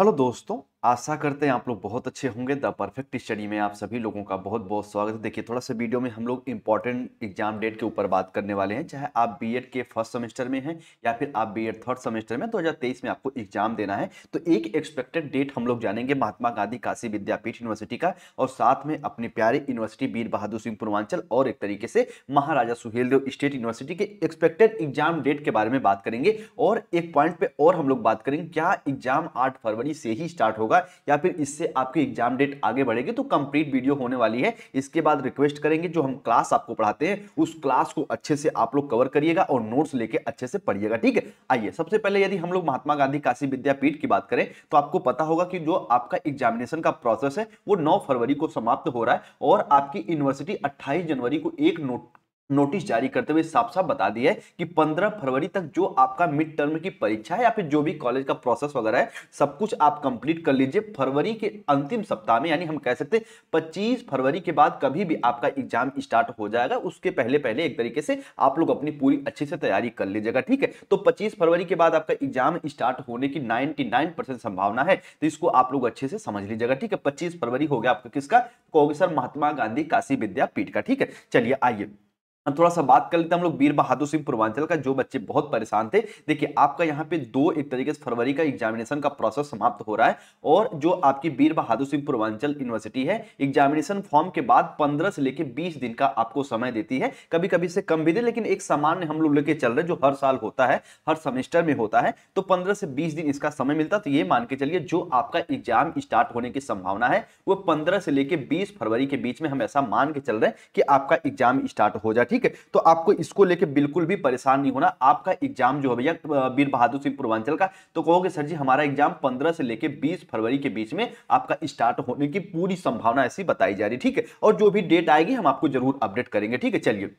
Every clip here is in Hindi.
हेलो दोस्तों आशा करते हैं आप लोग बहुत अच्छे होंगे द परफेक्ट स्टडी में आप सभी लोगों का बहुत बहुत स्वागत है देखिए थोड़ा सा वीडियो में हम लोग इंपॉर्टेंट एग्जाम डेट के ऊपर बात करने वाले हैं चाहे आप बीएड के फर्स्ट सेमेस्टर में हैं या फिर आप बीएड थर्ड सेमेस्टर में 2023 में आपको एग्जाम देना है तो एक एक्सपेक्टेड डेट हम लोग जानेंगे महात्मा गांधी काशी विद्यापीठ यूनिवर्सिटी का और साथ में अपने प्यारे यूनिवर्सिटी वीर बहादुर सिंह पूर्वांचल और एक तरीके से महाराजा सुहेलदेव स्टेट यूनिवर्सिटी के एक्सपेक्टेड एग्जाम डेट के बारे में बात करेंगे और एक पॉइंट पर और हम लोग बात करेंगे क्या एग्जाम आठ फरवरी से ही स्टार्ट होगा होगा या फिर इससे आपकी एग्जाम डेट आगे बढ़ेगी तो कंप्लीट वीडियो होने वाली है इसके बाद रिक्वेस्ट करेंगे जो हम क्लास आपको पढ़ाते हैं उस क्लास को अच्छे से आप लोग कवर करिएगा और नोट्स लेके अच्छे से पढ़िएगा ठीक है आइए सबसे पहले यदि हम लोग महात्मा गांधी काशी विद्यापीठ की बात करें तो आपको पता होगा कि जो आपका एग्जामिनेशन का प्रोसेस है वो नौ फरवरी को समाप्त हो रहा है और आपकी यूनिवर्सिटी अट्ठाईस जनवरी को एक नोट नोटिस जारी करते हुए साफ साफ बता दिया है कि 15 फरवरी तक जो आपका मिड टर्म की परीक्षा है या फिर जो भी कॉलेज का प्रोसेस वगैरह है सब कुछ आप कंप्लीट कर लीजिए फरवरी के अंतिम सप्ताह में यानी हम कह सकते हैं 25 फरवरी के बाद कभी भी आपका एग्जाम स्टार्ट हो जाएगा उसके पहले पहले एक तरीके से आप लोग अपनी पूरी अच्छे से तैयारी कर लीजिएगा ठीक है तो पच्चीस फरवरी के बाद आपका एग्जाम स्टार्ट होने की नाइनटी संभावना है तो इसको आप लोग अच्छे से समझ लीजिएगा ठीक है पच्चीस फरवरी हो गया आपका किसका कोगेश्वर महात्मा गांधी काशी विद्यापीठ का ठीक है चलिए आइए थोड़ा सा बात कर लेते हैं हम लोग वीर बहादुर सिंह पूर्वांचल का जो बच्चे बहुत परेशान थे देखिए आपका यहाँ पे दो एक तरीके से फरवरी का एग्जामिनेशन का प्रोसेस समाप्त हो रहा है और जो आपकी वीर बहादुर सिंह पूर्वांचल यूनिवर्सिटी है एग्जामिनेशन फॉर्म के बाद पंद्रह से लेकर बीस दिन का आपको समय देती है कभी कभी से कम भी दे लेकिन एक सामान्य हम लोग लेके चल रहे जो हर साल होता है हर सेमेस्टर में होता है तो पंद्रह से बीस दिन इसका समय मिलता तो ये मान के चलिए जो आपका एग्जाम स्टार्ट होने की संभावना है वो पंद्रह से लेकर बीस फरवरी के बीच में हम ऐसा मान के चल रहे हैं कि आपका एग्जाम स्टार्ट हो जाए ठीक है तो आपको इसको लेके बिल्कुल भी परेशान नहीं होना आपका एग्जाम जो है भैया वीर बहादुर सिंह पूर्वांचल का तो कहोगे सर जी हमारा एग्जाम पंद्रह से लेकर बीस फरवरी के बीच में आपका स्टार्ट होने की पूरी संभावना ऐसी बताई जा रही ठीक है और जो भी डेट आएगी हम आपको जरूर अपडेट करेंगे ठीक है चलिए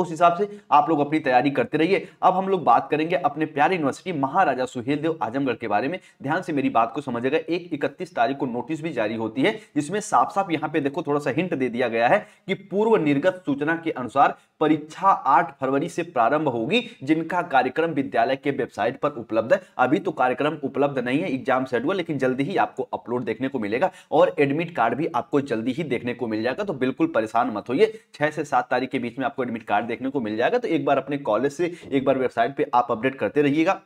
उस हिसाब से आप लोग अपनी तैयारी करते रहिए अब हम लोग बात करेंगे अपने प्यारे यूनिवर्सिटी महाराजा सुहेलदेव आजमगढ़ के बारे में ध्यान से मेरी बात को समझेगा एक इकतीस तारीख को नोटिस भी जारी होती है जिसमें साफ साफ यहाँ पे देखो थोड़ा सा हिंट दे दिया गया है कि पूर्व निर्गत सूचना के अनुसार परीक्षा आठ फरवरी से प्रारंभ होगी जिनका कार्यक्रम विद्यालय के वेबसाइट पर उपलब्ध है अभी तो कार्यक्रम उपलब्ध नहीं है एग्जाम शेड्यूल लेकिन जल्दी ही आपको अपलोड देखने को मिलेगा और एडमिट कार्ड भी आपको जल्दी ही देखने को मिल जाएगा तो बिल्कुल परेशान मत होइए छह से सात तारीख के बीच में आपको एडमिट कार्ड देखने को मिल जाएगा तो एक बार अपने कॉलेज से एक बार वेबसाइट पर आप अपडेट करते रहिएगा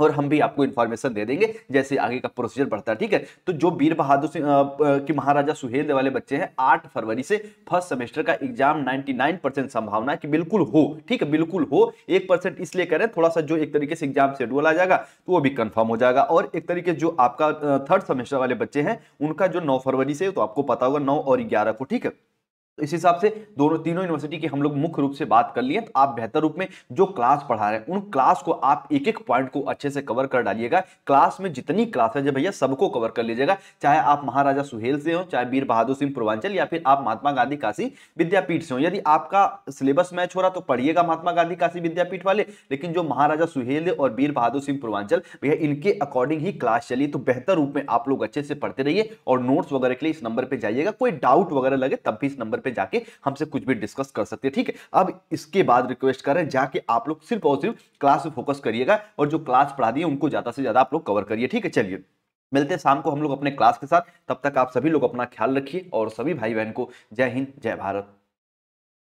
और हम भी आपको इन्फॉर्मेशन दे देंगे जैसे आगे का प्रोसीजर बढ़ता है ठीक है तो जो वीर बहादुर सिंह के महाराजा सुहेल वाले बच्चे हैं आठ फरवरी से फर्स्ट सेमेस्टर का एग्जाम 99 परसेंट संभावना है कि बिल्कुल हो ठीक है बिल्कुल हो एक परसेंट इसलिए करें थोड़ा सा जो एक तरीके से एग्जाम शेड्यूल आ जाएगा तो वो भी कन्फर्म हो जाएगा और एक तरीके जो आपका थर्ड सेमेस्टर वाले बच्चे हैं उनका जो नौ फरवरी से तो आपको पता होगा नौ और ग्यारह को ठीक है तो इस हिसाब से दोनों तीनों यूनिवर्सिटी की हम लोग मुख्य रूप से बात कर लिए तो आप बेहतर रूप में जो क्लास पढ़ा रहे हैं उन क्लास को आप एक एक पॉइंट को अच्छे से कवर कर डालिएगा क्लास में जितनी क्लास है भैया सबको कवर कर लीजिएगा चाहे आप महाराजा सुहेल से हो चाहे वीर बहादुर सिंह पूर्वांचल या फिर आप महात्मा गांधी काशी विद्यापीठ से हो यदि आपका सिलेबस मैच हो रहा तो पढ़िएगा महात्मा गांधी काशी विद्यापीठ वाले लेकिन जो महाराजा सुहेल और वीर बहादुर सिंह पूर्वांचल भैया इनके अकॉर्डिंग ही क्लास चली तो बेहतर रूप में आप लोग अच्छे से पढ़ते रहिए और नोट्स वगैरह के लिए इस नंबर पर जाइएगा कोई डाउट वगैरह लगे तब भी इस नंबर पे जाके हमसे कुछ भी डिस्कस कर सकते हैं ठीक है अब इसके बाद रिक्वेस्ट कर रहे हैं जाके आप लोग सिर्फ और सिर्फ क्लास पे फोकस करिएगा और जो क्लास पढ़ा दी है उनको ज्यादा से ज्यादा आप लोग कवर करिए ठीक है चलिए मिलते हैं शाम को हम लोग अपने क्लास के साथ तब तक आप सभी लोग अपना ख्याल रखिए और सभी भाई बहन को जय हिंद जय भारत